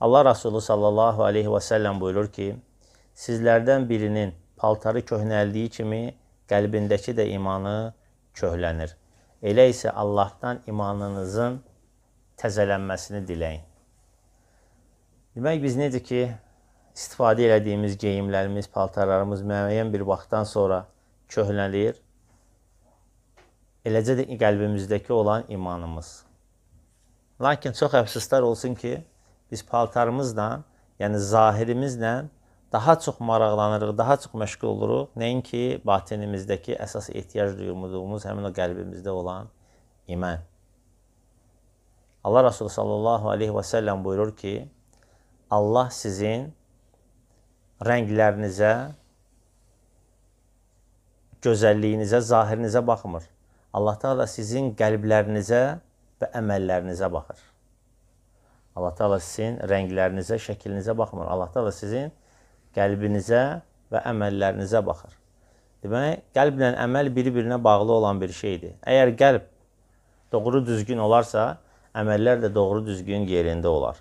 Allah Resulü sallallahu aleyhi və səlləm buyurur ki, sizlərdən birinin paltarı köhnəldiyi kimi qəlbindəki də imanı köhlənir. Elə isə Allahdan imanınızın təzələnməsini diləyin. Demək biz necə ki, istifadə elədiyimiz geyimlərimiz, paltarlarımız müəyyən bir vaxtdan sonra köhlənir. Eləcə də qəlbimizdəki olan imanımız. Lakin çox əfsuslar olsun ki, biz paltarımızla, yəni zahirimizlə daha çox maraqlanırıq, daha çox məşğul oluruq, nəinki batinimizdəki əsas ehtiyac duyduğumuz həmin o qəlbimizdə olan iman. Allah Resulü sallallahu aleyhi və səlləm buyurur ki, Allah sizin rənglərinizə, gözəlliyinizə, zahirinizə baxmır. Allah da sizin qəlblərinizə və əməllərinizə baxır. Allah Teala sizin rənglərinizə, şəklinizə baxmır. Allah Teala sizin qəlbinizə və əməllərinizə baxır. Demək, qəlblə əməl bir-birinə bağlı olan bir şeydir. Əgər qəlb doğru düzgün olarsa, əməllər də doğru düzgün yerində olar.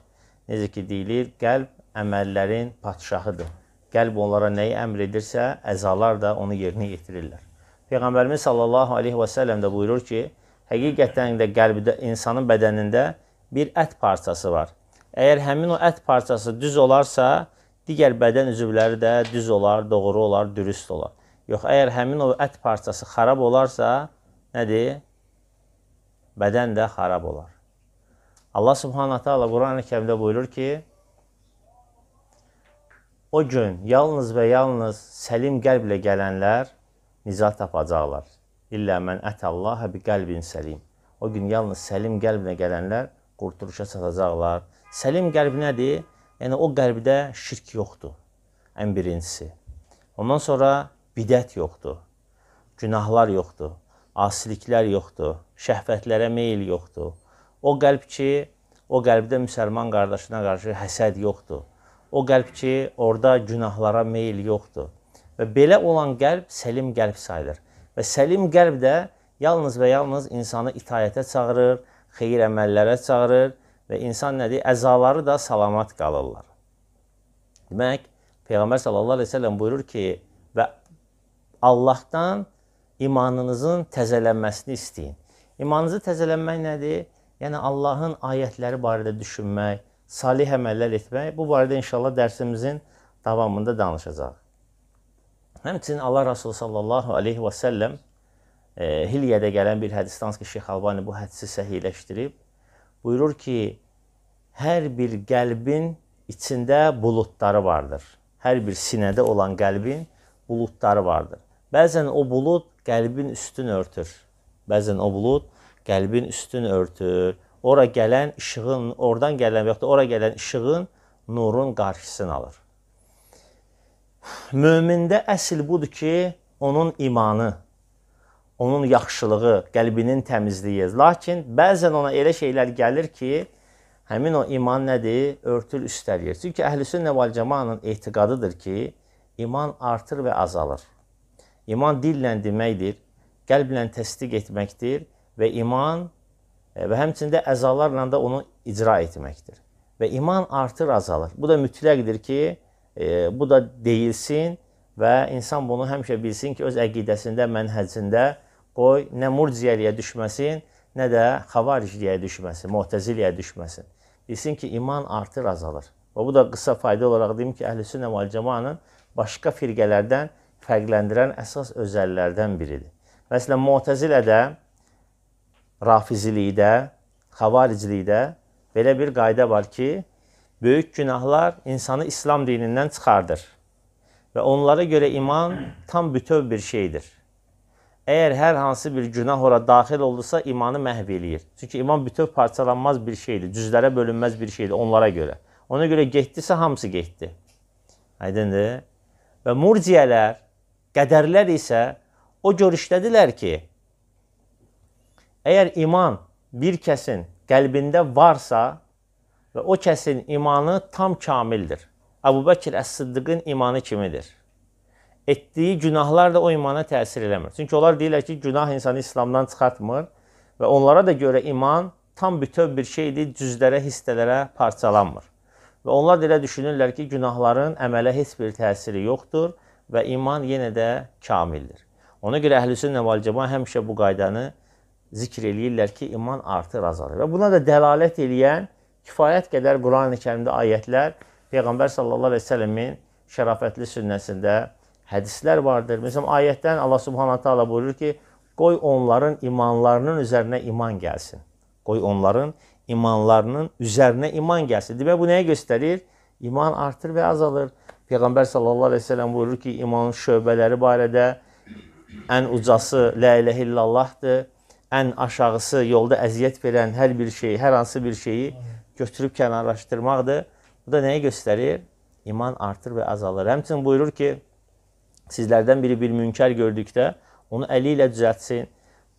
Necə ki deyilir, qəlb əməllərin padşahıdır. Qəlb onlara nəyi əmr edirsə, əzalar da onu yerinə yetirirlər. Peyğəmbərimiz sallallahu aleyhi və səlləm də buyurur ki, həqiqətən də qəlbdə insanın bədənində bir ət parçası var. Əgər həmin o ət parçası düz olarsa, digər bədən üzvləri də düz olar, doğru olar, dürüst olar. Yox, əgər həmin o ət parçası xarab olarsa, nədir? Bədən də xarab olar. Allah Subhanahu taala Qurani-Kərimdə buyurur ki: O gün yalnız və yalnız səlim qəlblə gələnlər nicat tapacaqlar. İllə mən ətəllaha bi qəlbin səlim. O gün yalnız səlim qəlblə gələnlər qurtuluşa çatacaqlar. Səlim qəlb nədir? Yəni o qəlbdə şirk yoxdur. Ən birincisi. Ondan sonra bidət yoxdur. Günahlar yoxdur. Asiliklər yoxdur. Şəhvətlərə meyl yoxdur. O qəlb ki, o qəlbdə müsəlman qardaşına qarşı həsəd yoxdur. O qəlb ki, orada günahlara meyl yoxdur. Və belə olan qəlb səlim qəlb sayılır. Və səlim qəlb də yalnız və yalnız insanı itayətə çağırır, xeyir əməllərə çağırır və insan nədir? Əzaları da salamat qalırlar. Demək, Peyğəmbər sallallahu əleyhi və səlləm buyurur ki, və Allahdan imanınızın təzələnməsini istəyin. İmanınızı təzələnmək nədir? Yəni Allahın ayətləri barədə düşünmək, salih əməllər etmək. Bu barədə inşallah dərsimizin davamında danışacağıq. Həmçinin Allah Rəsulu sallallahu əleyhi və səlləm e, Hilyədə gələn bir hədisdə hansı ki, Şeyx Albani bu hədisi səhiləşdirib, buyurur ki, hər bir qəlbin içində buludları vardır. Hər bir sinədə olan qəlbin buludları vardır. Bəzən o bulud qəlbin üstünü örtür. Bəzən o bulud qəlbin üstünü örtür. Ora gələn işığın, oradan gələn və ya da ora gələn işığın nurun qarşısını alır. Mömində əsl budur ki, onun imanı onun yaxşılığı, qəlbinin təmizliyi. Lakin bəzən ona elə şeylər gəlir ki, həmin o iman nədir? Örtül üstələyir. Çünki əhlüsünnə vəl cəmaanın etiqadıdır ki, iman artır və azalır. İman dillə deməkdir, qəlblə təsdiq etməkdir və iman e, və həmçində əzalarla da onu icra etməkdir. Və iman artır, azalır. Bu da mütləqdir ki, e, bu da deyilsin və insan bunu həmişə bilsin ki, öz əqidəsində, mənhəcində qoy nə murciyəliyə düşməsin, nə də xavaricliyə düşməsin, muhtəziliyə düşməsin. Bilsin ki, iman artır, azalır. Və bu da qısa fayda olaraq deyim ki, Əhlüsünnə və Cəmaənin başqa firqələrdən fərqləndirən əsas özəllərdən biridir. Məsələn, Mu'təzilədə, Rafizilikdə, Xavaricilikdə belə bir qayda var ki, böyük günahlar insanı İslam dinindən çıxardır və onlara görə iman tam bütöv bir şeydir. Əgər hər hansı bir günah ora daxil oldusa, imanı məhv eləyir. Çünki iman bütöv parçalanmaz bir şeydir, cüzlərə bölünməz bir şeydir onlara görə. Ona görə getdisə hamısı getdi. Aydındır? Və murciyələr, qədərlər isə o görüşdədilər ki, əgər iman bir kəsin qəlbində varsa və o kəsin imanı tam kamildir. Əbu Bəkir Əs-Sıddıqın imanı kimidir? etdiyi günahlar da o imana təsir eləmir. Çünki onlar deyirlər ki, günah insanı İslamdan çıxartmır və onlara da görə iman tam bütöv bir şeydir, cüzlərə, hissələrə parçalanmır. Və onlar da elə düşünürlər ki, günahların əmələ heç bir təsiri yoxdur və iman yenə də kamildir. Ona görə əhlüsünnə vəl cəmaa həmişə bu qaydanı zikr eləyirlər ki, iman artır, azalır. Və buna da dəlalət eləyən kifayət qədər Qurani-Kərimdə ayətlər Peyğəmbər sallallahu əleyhi və səlləmin şərafətli sünnəsində hədislər vardır. Məsələn, ayətdən Allah Subhanahu taala buyurur ki, qoy onların imanlarının üzərinə iman gəlsin. Qoy onların imanlarının üzərinə iman gəlsin. Demək bu nəyə göstərir? İman artır və azalır. Peyğəmbər sallallahu əleyhi və səlləm buyurur ki, imanın şöbələri barədə ən ucası la ilahə illallahdır. Ən aşağısı yolda əziyyət verən hər bir şeyi, hər hansı bir şeyi götürüb kənarlaşdırmaqdır. Bu da nəyi göstərir? İman artır və azalır. Həmçinin buyurur ki, sizlərdən biri bir münkər gördükdə onu əli ilə düzəltsin.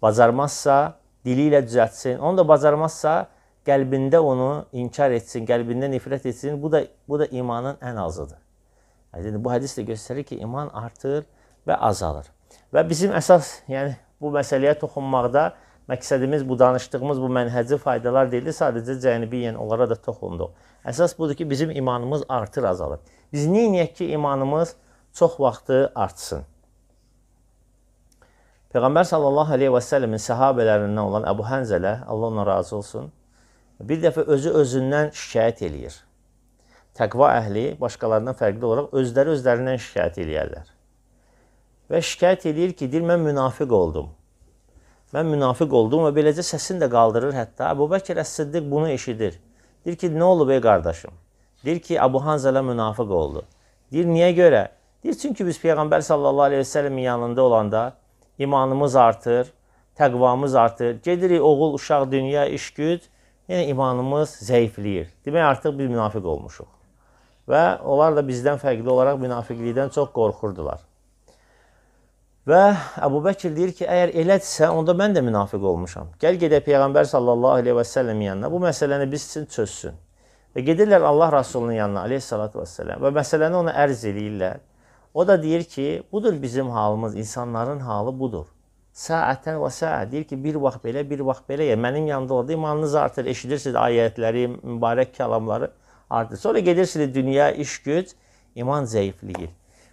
Bacarmazsa dili ilə düzəltsin. Onu da bacarmazsa qəlbində onu inkar etsin, qəlbində nifrət etsin. Bu da bu da imanın ən azıdır. Yəni bu hədis də göstərir ki, iman artır və azalır. Və bizim əsas, yəni bu məsələyə toxunmaqda məqsədimiz bu danışdığımız bu mənhəci faydalar deyil, sadəcə cənibiyyən onlara da toxunduq. Əsas budur ki, bizim imanımız artır, azalır. Biz nə edək ki, imanımız çox vaxtı artsın. Peyğəmbər sallallahu əleyhi və səlləmin səhabələrindən olan Əbu Hənzələ, Allah ona razı olsun, bir dəfə özü özündən şikayət eləyir. Təqva əhli başqalarından fərqli olaraq özləri özlərindən şikayət eləyərlər. Və şikayət eləyir ki, deyir mən münafiq oldum. Mən münafiq oldum və beləcə səsini də qaldırır hətta. Əbu Bəkir əs-Siddiq bunu eşidir. Deyir ki, nə olub ey qardaşım? Deyir ki, Əbu Hanzələ münafiq oldu. Deyir, niyə görə? Deyir, çünki biz Peyğəmbər sallallahu əleyhi və səlləmin yanında olanda imanımız artır, təqvamız artır. Gedirik oğul, uşaq, dünya, iş, güc, yenə imanımız zəifləyir. Demək artıq biz münafiq olmuşuq. Və onlar da bizdən fərqli olaraq münafiqlikdən çox qorxurdular. Və Əbu Bəkir deyir ki, əgər elədirsə, onda mən də münafiq olmuşam. Gəl gedək Peyğəmbər sallallahu əleyhi və səlləm yanına, bu məsələni biz üçün çözsün. Və gedirlər Allah Rəsulunun yanına, aleyhissalatu vesselam və məsələni ona ərz eləyirlər. O da deyir ki, budur bizim halımız, insanların halı budur. Saətən və saə deyir ki, bir vaxt belə, bir vaxt belə. Mənim yanımda oldu, imanınız artır, eşidirsiniz ayətləri, mübarək kəlamları artır. Sonra gedirsiniz dünya, iş güc, iman zəifliyir.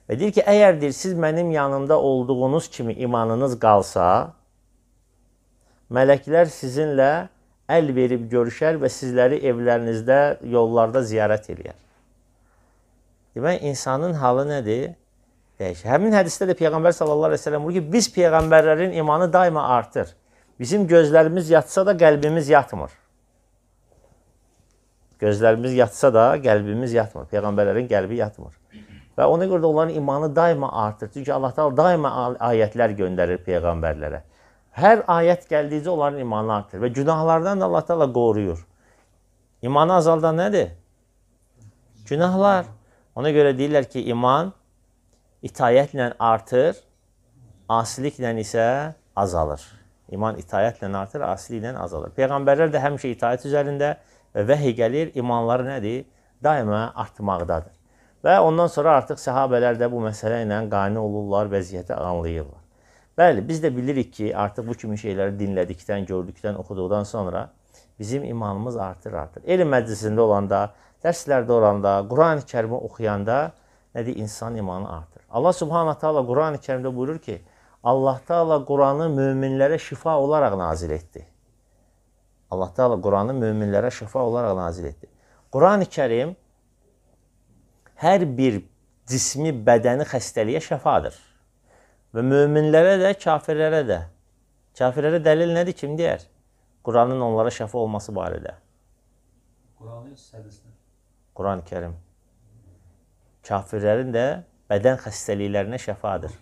Və deyir ki, əgər deyir, siz mənim yanımda olduğunuz kimi imanınız qalsa, mələklər sizinlə əl verib görüşər və sizləri evlərinizdə, yollarda ziyarət eləyər. Demək, insanın halı nədir? dəyişir. Həmin hədisdə də Peyğəmbər sallallahu əleyhi və səlləm vurur ki, biz peyğəmbərlərin imanı daima artır. Bizim gözlərimiz yatsa da qəlbimiz yatmır. Gözlərimiz yatsa da qəlbimiz yatmır. Peyğəmbərlərin qəlbi yatmır. Və ona görə də onların imanı daima artır. Çünki Allah Taala daima ayətlər göndərir peyğəmbərlərə. Hər ayət gəldikcə onların imanı artır və günahlardan da Allah Taala qoruyur. İmanı azaldan nədir? Günahlar. Ona görə deyirlər ki, iman itayətlə artır, asiliklə isə azalır. İman itayətlə artır, asiliklə azalır. Peyğəmbərlər də həmişə itayət üzərində və vəhiy gəlir, imanları nədir? Daima artmaqdadır. Və ondan sonra artıq səhabələr də bu məsələ ilə qane olurlar, vəziyyəti anlayırlar. Bəli, biz də bilirik ki, artıq bu kimi şeyləri dinlədikdən, gördükdən, oxuduqdan sonra bizim imanımız artır, artır. Elm məclisində olanda, dərslərdə olanda, Quran-ı Kərimi oxuyanda nədir? İnsan imanı artır. Allah Subhanahu Taala Quran-ı Kərimdə buyurur ki, Allah Taala Quranı möminlərə şifa olaraq nazil etdi. Allah Taala Quranı möminlərə şifa olaraq nazil etdi. Quran-ı Kərim hər bir cismi, bədəni xəstəliyə şəfadır. Və möminlərə də, kafirlərə də. Kafirlərə dəlil nədir kim deyər? Quranın onlara şəfa olması barədə. Quranın sədisini. Quran-ı Kərim. Kafirlərin də bədən xəstəliklərinə şəfadır.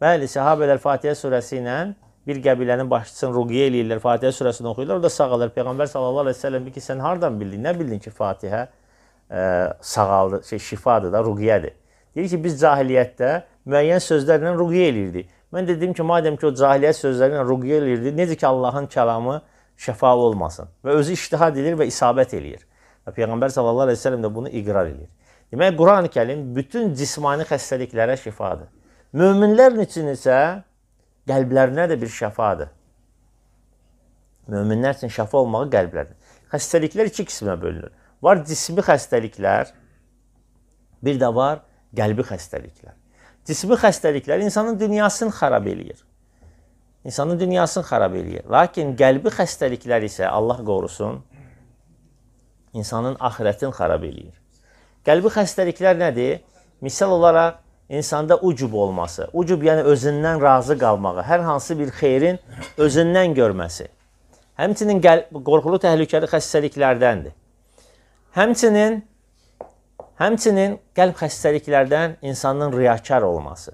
Bəli, səhabələr Fatihə surəsi ilə bir qəbilənin başçısını ruqyə eləyirlər, Fatihə surəsini oxuyurlar, o da sağalır. Peyğəmbər sallallahu əleyhi və səlləm ki, sən hardan bildin? Nə bildin ki, Fatihə ə, e, sağaldı, şey şifadır da, ruqyədir. Deyir ki, biz cahiliyyətdə müəyyən sözlərlə ruqyə eləyirdik. Mən dedim ki, madəm ki o cahiliyyət sözləri ilə ruqya elirdi, necə ki Allahın kəlamı şəfalı olmasın və özü ictihad edir və isabət eləyir. Və Peyğəmbər sallallahu əleyhi və səlləm də bunu iqrar eləyir. Demək, Quran-Kərim bütün cismani xəstəliklərə şifadır. Möminlər üçün isə qəlblərinə də bir şəfadır. Möminlər üçün şəfa olmağı qəlblərdir. Xəstəliklər iki qismə bölünür. Var cismi xəstəliklər, bir də var qəlbi xəstəliklər. Cismi xəstəliklər insanın dünyasını xarab eləyir. İnsanın dünyasını xarab eləyir. Lakin qəlbi xəstəliklər isə Allah qorusun, insanın axirətini xarab eləyir. Qəlbi xəstəliklər nədir? Misal olaraq insanda ucub olması. Ucub yəni özündən razı qalmağı, hər hansı bir xeyrin özündən görməsi. Həmçinin qorxulu təhlükəli xəstəliklərdəndir. Həmçinin həmçinin qəlb xəstəliklərdən insanın riyakar olması.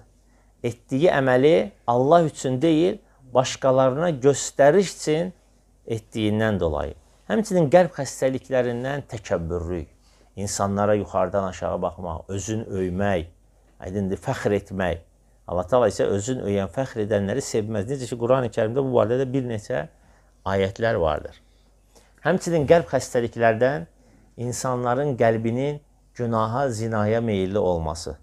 Etdiyi əməli Allah üçün deyil, başqalarına göstəriş üçün etdiyindən dolayı. Həmçinin qəlb xəstəliklərindən təkəbbürlük insanlara yuxarıdan aşağı baxmaq, özün öymək, aydındır, fəxr etmək. Allah Taala isə özün öyən, fəxr edənləri sevməz. Necə ki Qurani-Kərimdə bu barədə bir neçə ayətlər vardır. Həmçinin qəlb xəstəliklərdən insanların qəlbinin günaha, zinaya meylli olması.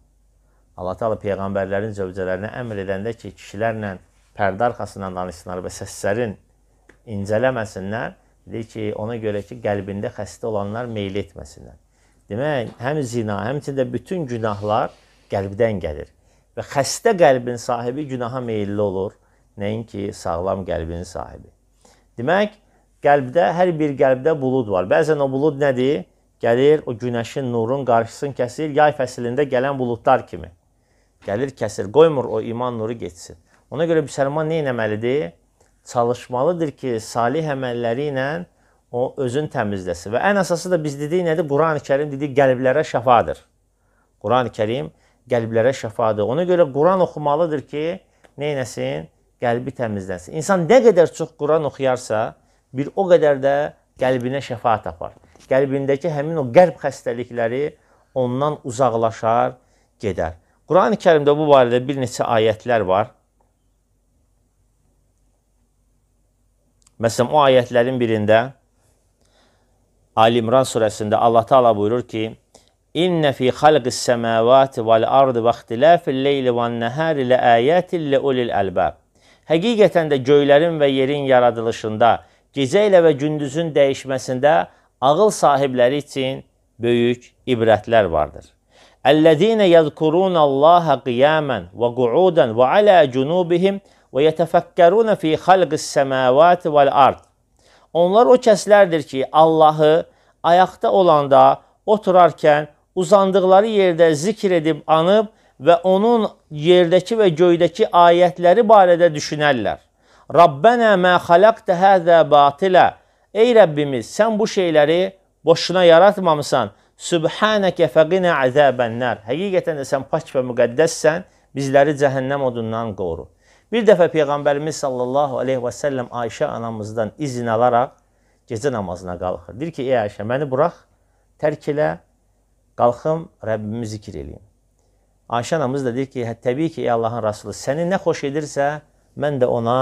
Allah Taala peyğəmbərlərin zövcələrinə əmr edəndə ki, kişilərlə pərdə arxasından danışsınlar və səslərin incələməsinlər, deyir ki, ona görə ki, qəlbində xəstə olanlar meyl etməsinlər. Demək, həm zina, həmçində bütün günahlar qəlbdən gəlir. Və xəstə qəlbin sahibi günaha meylli olur, nəinki sağlam qəlbin sahibi. Demək, qəlbdə hər bir qəlbdə bulud var. Bəzən o bulud nədir? Gəlir o günəşin nurun qarşısını kəsir, yay fəslində gələn buludlar kimi. Gəlir kəsir, qoymur o iman nuru getsin. Ona görə müsəlman nə etməlidir? Çalışmalıdır ki, salih əməlləri ilə o özün təmizləsin. Və ən əsası da biz dedik nədir? Qurani Kərim dedik qəlblərə şəfadır. Qurani Kərim qəlblərə şəfadır. Ona görə Quran oxumalıdır ki, nə etsin? Qəlbi təmizlənsin. İnsan nə qədər çox Quran oxuyarsa, bir o qədər də qəlbinə şəfa tapar. Qəlbindəki həmin o qəlb xəstəlikləri ondan uzaqlaşar, gedər. Qurani Kərimdə bu barədə bir neçə ayətlər var. Məsələn, o ayətlərin birində Ali İmran surəsində Allah Taala buyurur ki: İnne fi xalqis semawati vel ardı ve ihtilafil leyli ven nahari le ayatin li ulil albab. Həqiqətən də göylərin və yerin yaradılışında, gecə ilə və gündüzün dəyişməsində ağıl sahibləri üçün böyük ibrətlər vardır. Əlləzîne yezkurunallaha qiyaman və qu'udan və ala cunubihim və yetefekkerun fi xalqis semawati vel ardı. Onlar o kəslərdir ki, Allahı ayaqda olanda, oturarkən, uzandıqları yerdə zikr edib anıb və onun yerdəki və göydəki ayətləri barədə düşünərlər. Rabbənə mə xalaqtə həzə batilə. Ey Rəbbimiz, sən bu şeyləri boşuna yaratmamısan. Sübhənəkə fəqinə əzəbənnər. Həqiqətən də sən pak və müqəddəssən, bizləri cəhənnəm odundan qoru. Bir dəfə Peyğəmbərimiz sallallahu aleyhi və səlləm Ayşə anamızdan izin alaraq gecə namazına qalxır. Deyir ki, ey Ayşə, məni burax, tərk elə, qalxım, Rəbbimi zikir eləyim. Ayşə anamız da deyir ki, hə, təbii ki, ey Allahın Rasulü, səni nə xoş edirsə, mən də ona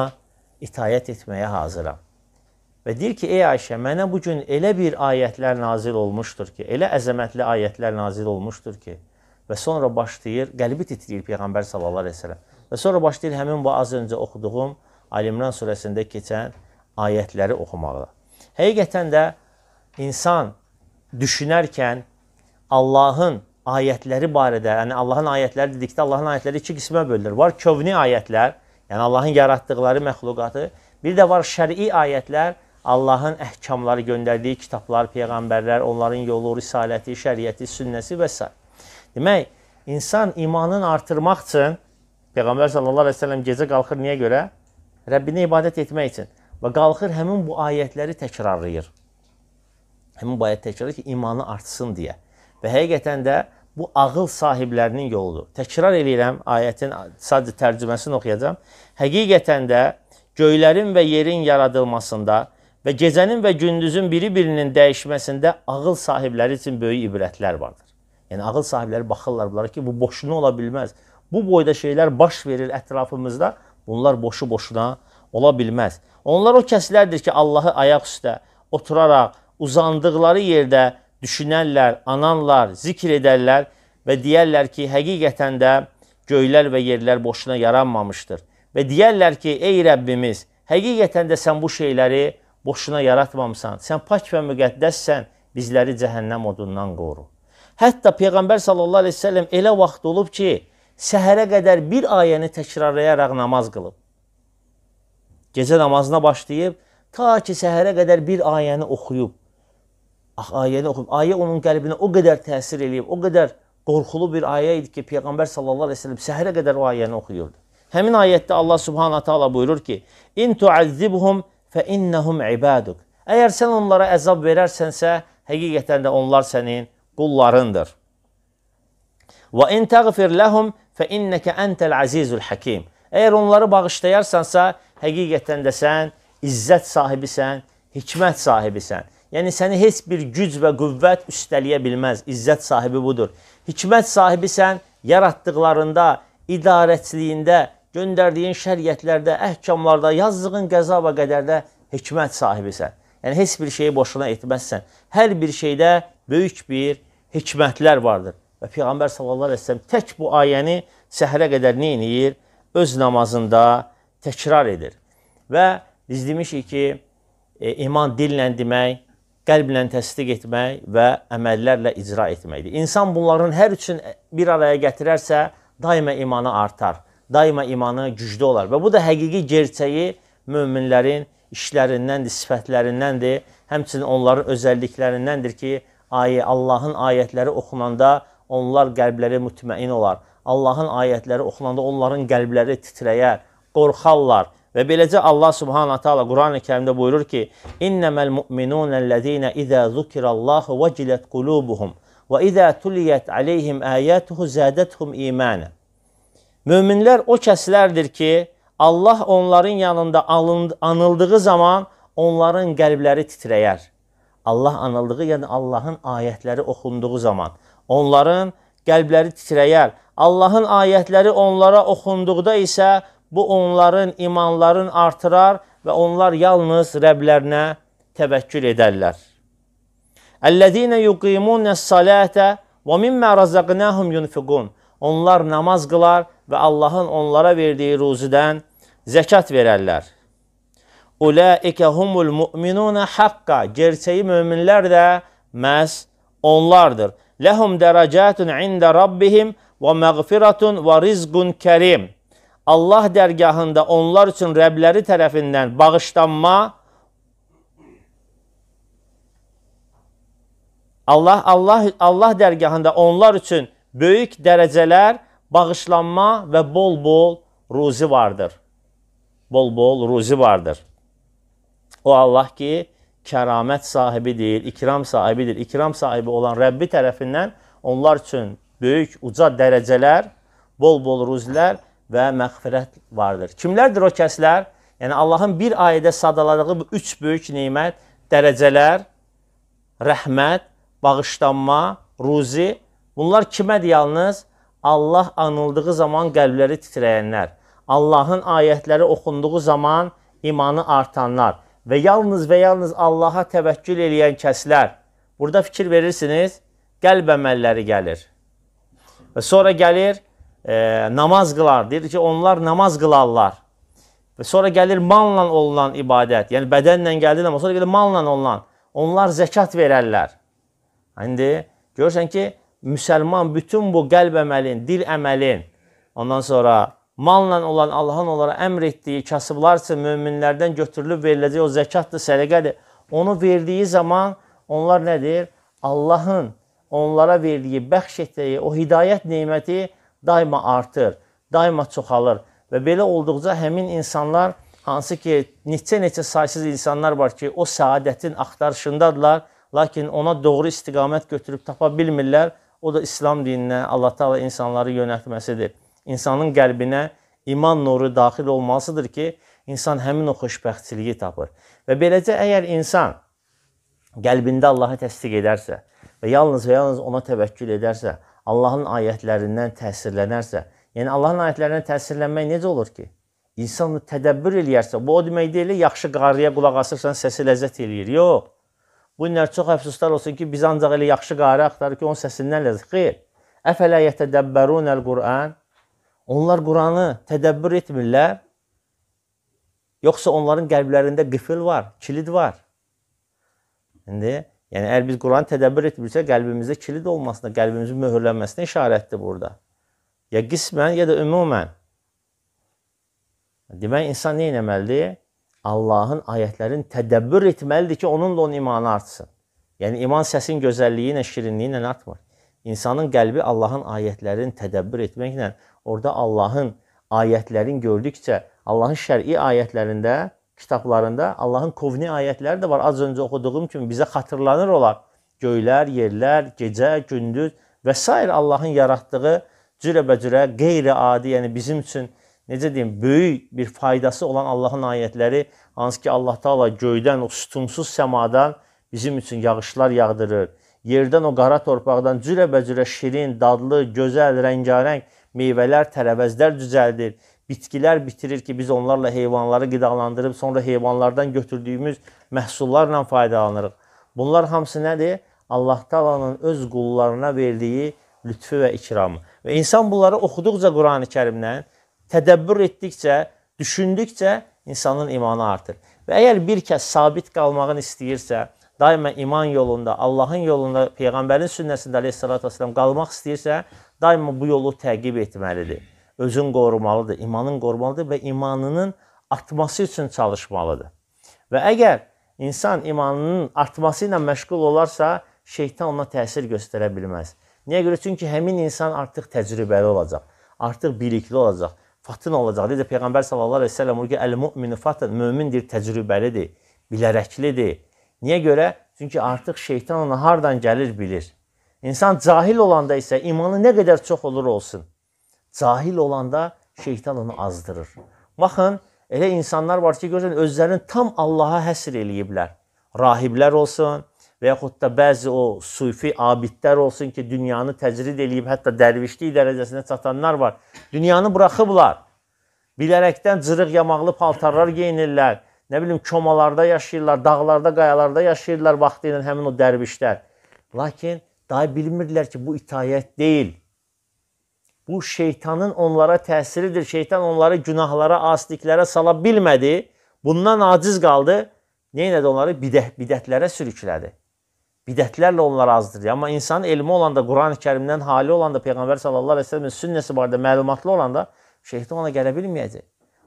itayət etməyə hazıram. Və deyir ki, ey Ayşə, mənə bu gün elə bir ayətlər nazil olmuşdur ki, elə əzəmətli ayətlər nazil olmuşdur ki, və sonra başlayır, qəlbi titrəyir Peyğəmbər sallallahu əleyhi və səlləm. Və sonra başlayır həmin bu az öncə oxuduğum Əl-İmran surəsində keçən ayətləri oxumağa. Həqiqətən də insan düşünərkən Allahın ayətləri barədə, yəni Allahın ayətləri dedikdə Allahın ayətləri iki qismə bölünür. Var kövni ayətlər, yəni Allahın yaratdıqları məxluqatı, bir də var şər'i ayətlər, Allahın əhkamları göndərdiyi kitablar, peyğəmbərlər, onların yolu, risaləti, şəriəti, sünnəsi və s. Demək, insan imanını artırmaq üçün Peyğəmbər sallallahu əleyhi və səlləm gecə qalxır niyə görə? Rəbbinə ibadət etmək üçün və qalxır həmin bu ayətləri təkrarlayır. Həmin bu ayət təkrarlayır ki, imanı artsın deyə. Və həqiqətən də bu ağıl sahiblərinin yoludur. Təkrar eləyirəm ayətin sadəcə tərcüməsini oxuyacağam. Həqiqətən də göylərin və yerin yaradılmasında və gecənin və gündüzün biri-birinin dəyişməsində ağıl sahibləri üçün böyük ibrətlər vardır. Yəni ağıl sahibləri baxırlar bunlara ki, bu boşuna ola bilməz bu boyda şeylər baş verir ətrafımızda, bunlar boşu-boşuna ola bilməz. Onlar o kəslərdir ki, Allahı ayaq üstə oturaraq, uzandıqları yerdə düşünərlər, anarlar, zikr edərlər və deyərlər ki, həqiqətən də göylər və yerlər boşuna yaranmamışdır. Və deyərlər ki, ey Rəbbimiz, həqiqətən də sən bu şeyləri boşuna yaratmamısan, sən pak və müqəddəssən, bizləri cəhənnəm odundan qoru. Hətta Peyğəmbər sallallahu əleyhi və səlləm elə vaxt olub ki, səhərə qədər bir ayəni təkrarlayaraq namaz qılıb. Gecə namazına başlayıb, ta ki səhərə qədər bir ayəni oxuyub. Ax, ah, ayəni oxuyub. Ayə onun qəlbinə o qədər təsir eləyib, o qədər qorxulu bir ayə idi ki, Peyğəmbər sallallahu əleyhi və səlləm səhərə qədər o ayəni oxuyurdu. Həmin ayətdə Allah subhanahu taala buyurur ki: "İn tu'azzibhum fe innahum ibaduk." Əgər sən onlara əzab verərsənsə, həqiqətən də onlar sənin qullarındır. "Və in tagfir lahum Fə innəkə entəl azizul hakim. Əgər onları bağışlayarsansa, həqiqətən də sən izzət sahibisən, hikmət sahibisən. Yəni səni heç bir güc və qüvvət üstələyə bilməz. İzzət sahibi budur. Hikmət sahibisən, yaratdıqlarında, idarəçiliyində, göndərdiyin şəriətlərdə, əhkamlarda, yazdığın qəza və qədərdə hikmət sahibisən. Yəni heç bir şeyi boşuna etməzsən. Hər bir şeydə böyük bir hikmətlər vardır. Və Peyğəmbər sallallahu əleyhi və səlləm tək bu ayəni səhərə qədər nə eləyir? Öz namazında təkrar edir. Və biz demişik ki, e, iman dillə demək, qəlblə təsdiq etmək və əməllərlə icra etməkdir. İnsan bunların hər üçün bir araya gətirərsə, daima imanı artar, daima imanı güclü olar. Və bu da həqiqi gerçəyi möminlərin işlərindəndir, sifətlərindəndir, həmçinin onların özəlliklərindəndir ki, ayə Allahın ayətləri oxunanda Onlar qəlbləri mütməin olar. Allahın ayətləri oxunanda onların qəlbləri titrəyər, qorxarlar. Və beləcə Allah Subhanahu taala Qurani Kərimdə buyurur ki: "İnnemal mu'minunellezina iza zukirallahu vecilet qulubuhum və iza tuliyat aleyhim ayatuhu zadatuhum imana." Möminlər o kəslərdir ki, Allah onların yanında anıldığı zaman onların qəlbləri titrəyər. Allah anıldığı, yəni Allahın ayətləri oxunduğu zaman Onların qəlbləri titrəyər. Allahın ayətləri onlara oxunduqda isə bu onların imanların artırar və onlar yalnız Rəblərinə təvəkkül edərlər. Əllədinə yuqimunəs-salətə və mimmə razaqnahum yunfiqun. Onlar namaz qılar və Allahın onlara verdiyi ruzidən zəkat verərlər. Ulaikə humul mu'minuna haqqan. Gerçəyi möminlər də məhz onlardır. Lehum dərəcətun ində rabbihim və məğfiratun və rizqun kərim. Allah dərgahında onlar üçün Rəbləri tərəfindən bağışlanma, Allah Allah Allah dərgahında onlar üçün böyük dərəcələr, bağışlanma və bol-bol ruzi vardır. Bol-bol ruzi vardır. O Allah ki, kəramət sahibidir, ikram sahibidir. İkram sahibi olan Rəbbi tərəfindən onlar üçün böyük, uca dərəcələr, bol-bol ruzlər və məğfirət vardır. Kimlərdir o kəslər? Yəni Allahın bir ayədə sadaladığı bu üç böyük nemət, dərəcələr, rəhmət, bağışlanma, ruzi. Bunlar kimədir yalnız? Allah anıldığı zaman qəlbləri titrəyənlər, Allahın ayətləri oxunduğu zaman imanı artanlar və yalnız və yalnız Allaha təvəkkül eləyən kəslər, burada fikir verirsiniz, qəlb əməlləri gəlir. Və sonra gəlir e, namaz qılar, deyir ki, onlar namaz qılarlar. Və sonra gəlir malla olunan ibadət, yəni bədənlə gəldi namaz, sonra gəlir malla olunan, onlar zəkat verərlər. İndi görürsən ki, müsəlman bütün bu qəlb əməlin, dil əməlin, ondan sonra malla olan Allahın onlara əmr etdiyi kasıblarsa möminlərdən götürülüb veriləcək o zəkatdır, sədəqədir. Onu verdiyi zaman onlar nədir? Allahın onlara verdiyi, bəxş etdiyi o hidayət neməti daima artır, daima çoxalır və belə olduqca həmin insanlar hansı ki neçə-neçə saysız insanlar var ki, o səadətin axtarışındadırlar, lakin ona doğru istiqamət götürüb tapa bilmirlər. O da İslam dininə Allah Taala insanları yönəltməsidir insanın qəlbinə iman nuru daxil olmasıdır ki, insan həmin o xoşbəxtçiliyi tapır. Və beləcə əgər insan qəlbində Allahı təsdiq edərsə və yalnız və yalnız ona təvəkkül edərsə, Allahın ayətlərindən təsirlənərsə, yəni Allahın ayətlərindən təsirlənmək necə olur ki? İnsan tədəbbür eləyərsə, bu o demək deyil, yaxşı qarıya qulaq asırsan, səsi ləzzət eləyir. Yox. Bu günlər çox əfsuslar olsun ki, biz ancaq elə yaxşı qarı axtarırıq ki, onun səsindən ləzzət. Xeyr. Əfələ yətədəbbərunəl Qur'an? Onlar Quranı tədəbbür etmirlər. Yoxsa onların qəlblərində qıfıl var, kilid var. İndi yəni əgər biz Quranı tədəbbür etmirsə, qəlbimizdə kilid olmasına, qəlbimizin möhürlənməsinə işarətdir burada. Ya qismən, ya da ümumən. Demək insan nə etməlidir? Allahın ayətlərini tədəbbür etməlidir ki, onunla onun imanı artsın. Yəni iman səsin gözəlliyi ilə, şirinliyi ilə artmır. İnsanın qəlbi Allahın ayətlərini tədəbbür etməklə Orada Allahın ayətlərin gördükcə, Allahın şər'i ayətlərində, kitablarında Allahın kovni ayətləri də var. Az öncə oxuduğum kimi bizə xatırlanır olar. Göylər, yerlər, gecə, gündüz və s. Allahın yaratdığı cürəbəcürə qeyri-adi, yəni bizim üçün necə deyim, böyük bir faydası olan Allahın ayətləri, hansı ki Allah Taala göydən, o sütunsuz səmadan bizim üçün yağışlar yağdırır. Yerdən o qara torpaqdan cürəbəcürə şirin, dadlı, gözəl, rəngarəng meyvələr, tərəvəzlər düzəldir. Bitkilər bitirir ki, biz onlarla heyvanları qidalandırıb sonra heyvanlardan götürdüyümüz məhsullarla faydalanırıq. Bunlar hamısı nədir? Allah Taala'nın öz qullarına verdiyi lütfü və ikramı. Və insan bunları oxuduqca Qurani-Kərimdən, tədəbbür etdikcə, düşündükcə insanın imanı artır. Və əgər bir kəs sabit qalmağını istəyirsə, daima iman yolunda, Allahın yolunda, Peyğəmbərin sünnəsində əleyhissalatü vesselam qalmaq istəyirsə, daima bu yolu təqib etməlidir. Özün qorumalıdır, imanın qorumalıdır və imanının artması üçün çalışmalıdır. Və əgər insan imanının artması ilə məşğul olarsa, şeytan ona təsir göstərə bilməz. Niyə görə? Çünki həmin insan artıq təcrübəli olacaq, artıq bilikli olacaq, fatın olacaq. Deyir Peyğəmbər sallallahu əleyhi və səlləm ki, "Əl-möminu fatın" mömindir, təcrübəlidir, bilərəklidir. Niyə görə? Çünki artıq şeytan ona hardan gəlir bilir. İnsan cahil olanda isə imanı nə qədər çox olur olsun, cahil olanda şeytan onu azdırır. Baxın, elə insanlar var ki, görürsən, özlərini tam Allaha həsr eləyiblər. Rahiblər olsun və yaxud da bəzi o sufi abidlər olsun ki, dünyanı təcrid eləyib, hətta dərvişlik dərəcəsinə çatanlar var. Dünyanı buraxıblar. Bilərəkdən cırıq yamaqlı paltarlar geyinirlər. Nə bilim, komalarda yaşayırlar, dağlarda, qayalarda yaşayırlar vaxtı ilə həmin o dərvişlər. Lakin dahi bilmirlər ki, bu itayət deyil. Bu şeytanın onlara təsiridir. Şeytan onları günahlara, asdiklərə sala bilmədi. Bundan aciz qaldı. Nə elədi onları? Bidət, bidətlərə sürüklədi. Bidətlərlə onları azdırdı. Amma insanın elmi olanda, Quran-ı Kərimdən hali olanda, Peyğəmbər sallallahu əleyhi və səlləmin sünnəsi barədə məlumatlı olanda şeytan ona gələ bilməyəcək.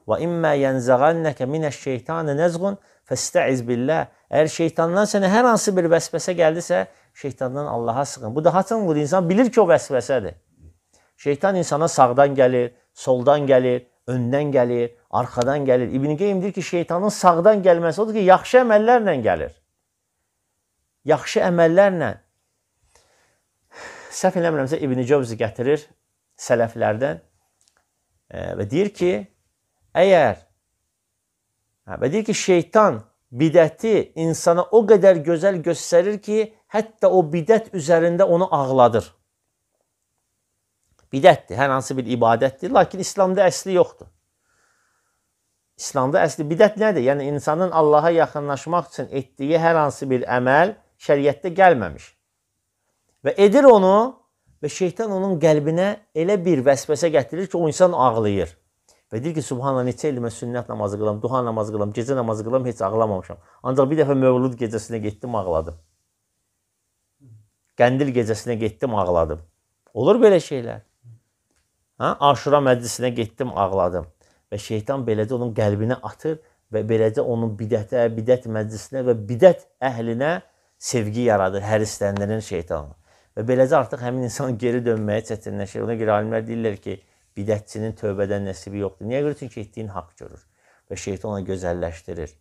Və immə yənzəğannəkə minəş-şeytanı nəzğun fəstəiz billah. Əgər şeytandan sənə hər hansı bir vəsvəsə gəldisə, şeytandan Allaha sığın. Bu daha çınlıdır. İnsan bilir ki o vəsvəsədir. Şeytan insana sağdan gəlir, soldan gəlir, öndən gəlir, arxadan gəlir. İbn Qeym deyir ki, şeytanın sağdan gəlməsi odur ki, yaxşı əməllərlə gəlir. Yaxşı əməllərlə. Səhv eləmirəmsə İbn Cəvzi gətirir sələflərdən e, və deyir ki, əgər hə, və deyir ki, şeytan bidəti insana o qədər gözəl göstərir ki, hətta o bidət üzərində onu ağladır. Bidətdir, hər hansı bir ibadətdir, lakin İslamda əsli yoxdur. İslamda əsli bidət nədir? Yəni insanın Allaha yaxınlaşmaq üçün etdiyi hər hansı bir əməl şəriətdə gəlməmiş. Və edir onu və şeytan onun qəlbinə elə bir vəsvəsə gətirir ki, o insan ağlayır. Və deyir ki, subhanallah, neçə ilmə sünnət namazı qılam, duha namazı qılam, gecə namazı qılam, heç ağlamamışam. Ancaq bir dəfə mövlud gecəsinə getdim, ağladım. Qəndil gecəsinə getdim, ağladım. Olur belə şeylər. Hə? Aşura məclisinə getdim, ağladım. Və şeytan beləcə onun qəlbinə atır və beləcə onun bidətə, bidət məclisinə və bidət əhlinə sevgi yaradır, hərisləndirir şeytanı. Və beləcə artıq həmin insan geri dönməyə çətinləşir. Ona görə alimlər deyirlər ki, bidətçinin tövbədən nəsibi yoxdur. Niyə görə? Çünki etdiyin haqq görür və şeytan onu gözəlləşdirir.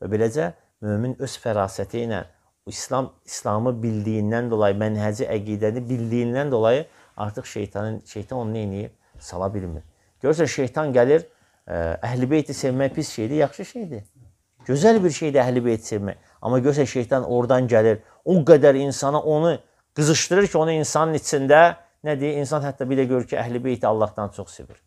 Və beləcə mömin öz fərasəti ilə İslam İslamı bildiyindən dolayı, mənhəci əqidəni bildiyindən dolayı artıq şeytanın şeytan onu eləyir, sala bilmir. Görürsən şeytan gəlir, e, Əhlibeyt sevmək pis şeydir, yaxşı şeydir. Gözəl bir şeydir Əhlibeyt sevmək. Amma görürsən şeytan oradan gəlir. O qədər insana onu qızışdırır ki, onu insanın içində nə deyir? İnsan hətta bir də görür ki, Əhlibeyti Allahdan çox sevir.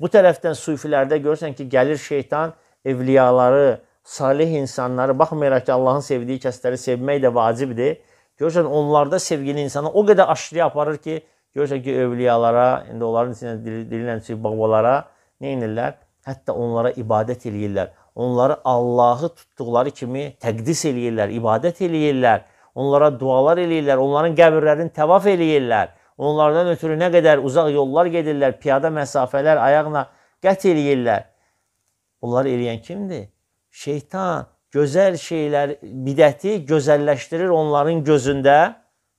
Bu tərəfdən sufilərdə görürsən ki, gəlir şeytan evliyaları, salih insanları baxmayaraq ki, Allahın sevdiyi kəsləri sevmək də vacibdir. Görürsən onlarda sevgini insanı o qədər aşırıya aparır ki, görürsən ki, övliyalara, indi onların içində dilinən ki, babalara nə edirlər? Hətta onlara ibadət eləyirlər. Onları Allahı tutduqları kimi təqdis eləyirlər, ibadət eləyirlər. Onlara dualar eləyirlər, onların qəbirlərini təvaf eləyirlər. Onlardan ötürü nə qədər uzaq yollar gedirlər, piyada məsafələr ayaqla qət eləyirlər. Bunları eləyən kimdir? şeytan gözəl şeylər, bidəti gözəlləşdirir onların gözündə,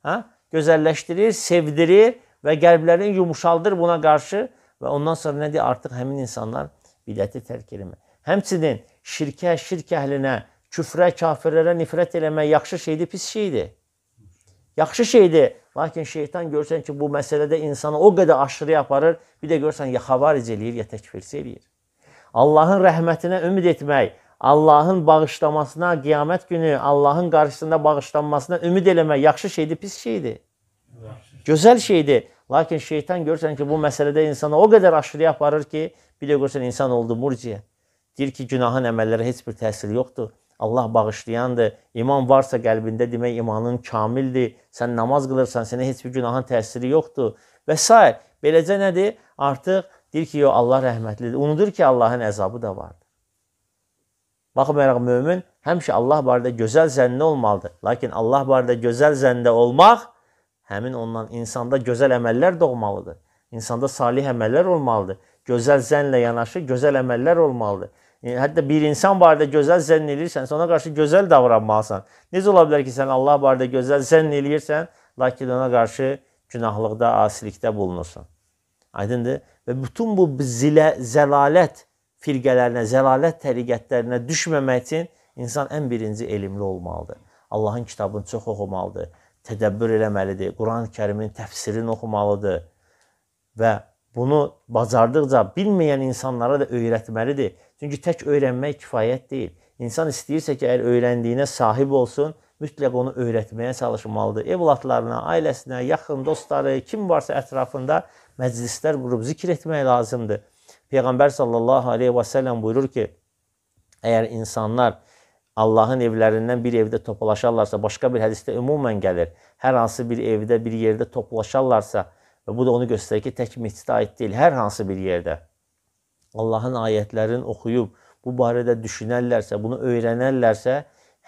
hə? Gözəlləşdirir, sevdirir və qəlblərini yumşaldır buna qarşı və ondan sonra nədir? Artıq həmin insanlar bidəti tərk etmir. Həmçinin şirkə, şirk əhlinə, küfrə, kafirlərə nifrət eləmək yaxşı şeydir, pis şeydir. Yaxşı şeydir. Lakin şeytan görsən ki, bu məsələdə insanı o qədər aşırıya aparır, bir də görsən ya xavaric eləyir, ya təkfirsi eləyir. Allahın rəhmətinə ümid etmək, Allahın bağışlamasına, qiyamət günü Allahın qarşısında bağışlanmasına ümid eləmək yaxşı şeydir, pis şeydir. Gözəl şeydir. Lakin şeytan görürsən ki, bu məsələdə insana o qədər aşırıya aparır ki, bir də görürsən insan oldu murciyə. Deyir ki, günahın əməllərə heç bir təsiri yoxdur. Allah bağışlayandır. İman varsa qəlbində demək imanın kamildir. Sən namaz qılırsan, sənə heç bir günahın təsiri yoxdur və s. Beləcə nədir? Artıq deyir ki, yo Allah rəhmətlidir. Unudur ki, Allahın əzabı da var. Baxmayaraq mömin həmişə Allah barədə gözəl zənni olmalıdır. Lakin Allah barədə gözəl zəndə olmaq həmin ondan insanda gözəl əməllər doğmalıdır. İnsanda salih əməllər olmalıdır. Gözəl zənlə yanaşı gözəl əməllər olmalıdır. E, hətta bir insan barədə gözəl zənn eləyirsənsə, ona qarşı gözəl davranmalısan. Necə ola bilər ki, sən Allah barədə gözəl zənn eləyirsən, lakin ona qarşı günahlıqda, asilikdə bulunursan? Aydındır? Və bütün bu zilə, zəlalət firqələrinə, zəlalət təriqətlərinə düşməmək üçün insan ən birinci elmli olmalıdır. Allahın kitabını çox oxumalıdır, tədəbbür eləməlidir, Quran-Kərimin təfsirini oxumalıdır və bunu bacardıqca bilməyən insanlara da öyrətməlidir. Çünki tək öyrənmək kifayət deyil. İnsan istəyirsə ki, əgər öyrəndiyinə sahib olsun, mütləq onu öyrətməyə çalışmalıdır. Evladlarına, ailəsinə, yaxın dostları, kim varsa ətrafında məclislər qurub zikr etmək lazımdır. Peyğəmbər sallallahu aleyhi və səlləm buyurur ki, əgər insanlar Allahın evlərindən bir evdə toplaşarlarsa, başqa bir hədisdə ümumən gəlir, hər hansı bir evdə, bir yerdə toplaşarlarsa və bu da onu göstərir ki, tək məscidə aid deyil, hər hansı bir yerdə Allahın ayətlərini oxuyub, bu barədə düşünərlərsə, bunu öyrənərlərsə,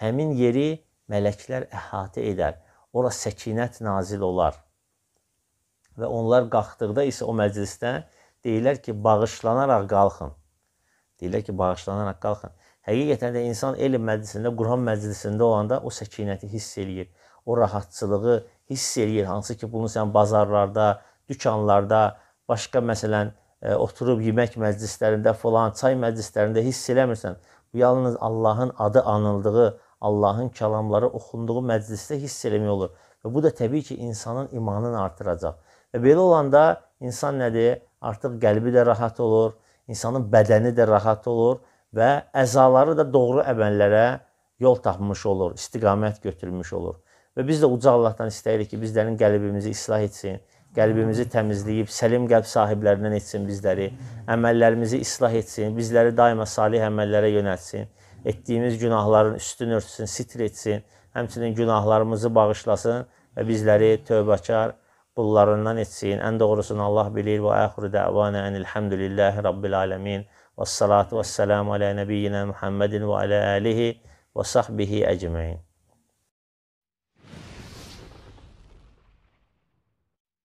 həmin yeri mələklər əhatə edər. Ora səkinət nazil olar. Və onlar qalxdıqda isə o məclisdə deyirlər ki, bağışlanaraq qalxın. Deyirlər ki, bağışlanaraq qalxın. Həqiqətən də insan elm məclisində, Quran məclisində olanda o səkinəti hiss eləyir. O rahatçılığı hiss eləyir. Hansı ki, bunu sən bazarlarda, dükanlarda, başqa məsələn e, oturub yemək məclislərində falan, çay məclislərində hiss eləmirsən. Bu yalnız Allahın adı anıldığı, Allahın kəlamları oxunduğu məclisdə hiss eləmək olur. Və bu da təbii ki, insanın imanını artıracaq. Və belə olanda insan nədir? artıq qəlbi də rahat olur, insanın bədəni də rahat olur və əzaları da doğru əməllərə yol tapmış olur, istiqamət götürmüş olur. Və biz də uca Allahdan istəyirik ki, bizlərin qəlbimizi islah etsin, qəlbimizi təmizləyib səlim qəlb sahiblərindən etsin bizləri, əməllərimizi islah etsin, bizləri daima salih əməllərə yönəltsin, etdiyimiz günahların üstünü örtsün, sitr etsin, həmçinin günahlarımızı bağışlasın və bizləri tövbəkar qullarından etsin. Ən doğrusunu Allah bilir və əxiru dəvanə enilhamdülillahi rabbil aləmin və salatu və səlamu alə nəbiyyinə Muhammedin və alə əlihi və sahbihi əcməin.